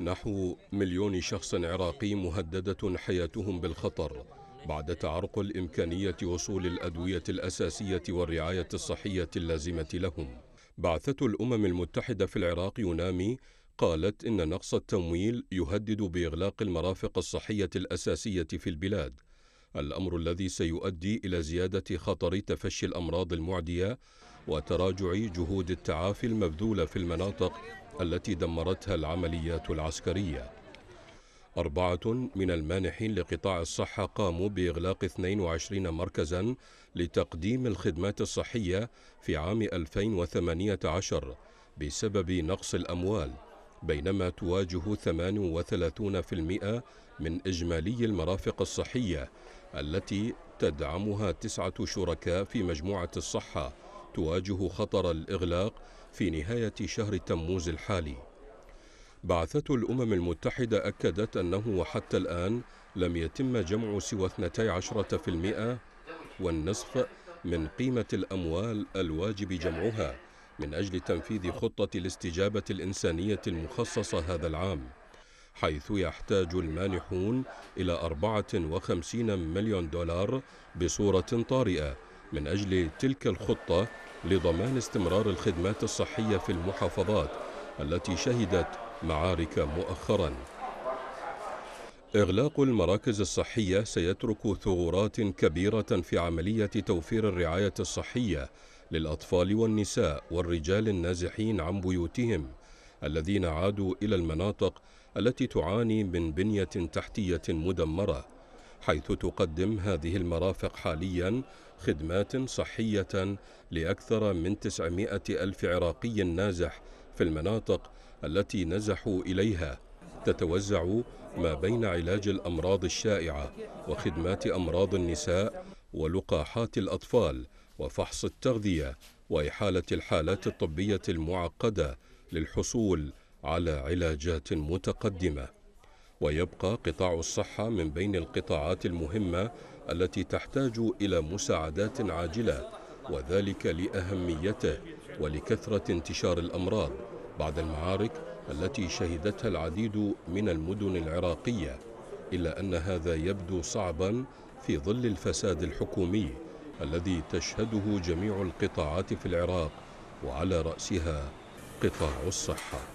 نحو مليون شخص عراقي مهددة حياتهم بالخطر بعد تعرقل امكانيه وصول الأدوية الأساسية والرعاية الصحية اللازمة لهم بعثة الأمم المتحدة في العراق ينامي قالت إن نقص التمويل يهدد بإغلاق المرافق الصحية الأساسية في البلاد الأمر الذي سيؤدي إلى زيادة خطر تفشي الأمراض المعدية وتراجع جهود التعافي المبذولة في المناطق التي دمرتها العمليات العسكرية أربعة من المانحين لقطاع الصحة قاموا بإغلاق 22 مركزا لتقديم الخدمات الصحية في عام 2018 بسبب نقص الأموال بينما تواجه 38% من إجمالي المرافق الصحية التي تدعمها تسعة شركاء في مجموعة الصحة تواجه خطر الإغلاق في نهاية شهر تموز الحالي بعثة الأمم المتحدة أكدت أنه وحتى الآن لم يتم جمع سوى 12% والنصف من قيمة الأموال الواجب جمعها من أجل تنفيذ خطة الاستجابة الإنسانية المخصصة هذا العام حيث يحتاج المانحون إلى 54 مليون دولار بصورة طارئة من أجل تلك الخطة لضمان استمرار الخدمات الصحية في المحافظات التي شهدت معارك مؤخراً إغلاق المراكز الصحية سيترك ثغورات كبيرة في عملية توفير الرعاية الصحية للأطفال والنساء والرجال النازحين عن بيوتهم الذين عادوا إلى المناطق التي تعاني من بنية تحتية مدمرة حيث تقدم هذه المرافق حاليا خدمات صحية لأكثر من 900 ألف عراقي نازح في المناطق التي نزحوا إليها تتوزع ما بين علاج الأمراض الشائعة وخدمات أمراض النساء ولقاحات الأطفال وفحص التغذية وإحالة الحالات الطبية المعقدة للحصول على علاجات متقدمه ويبقى قطاع الصحة من بين القطاعات المهمة التي تحتاج إلى مساعدات عاجلة وذلك لأهميته ولكثرة انتشار الأمراض بعد المعارك التي شهدتها العديد من المدن العراقية إلا أن هذا يبدو صعبا في ظل الفساد الحكومي الذي تشهده جميع القطاعات في العراق وعلى رأسها قطاع الصحة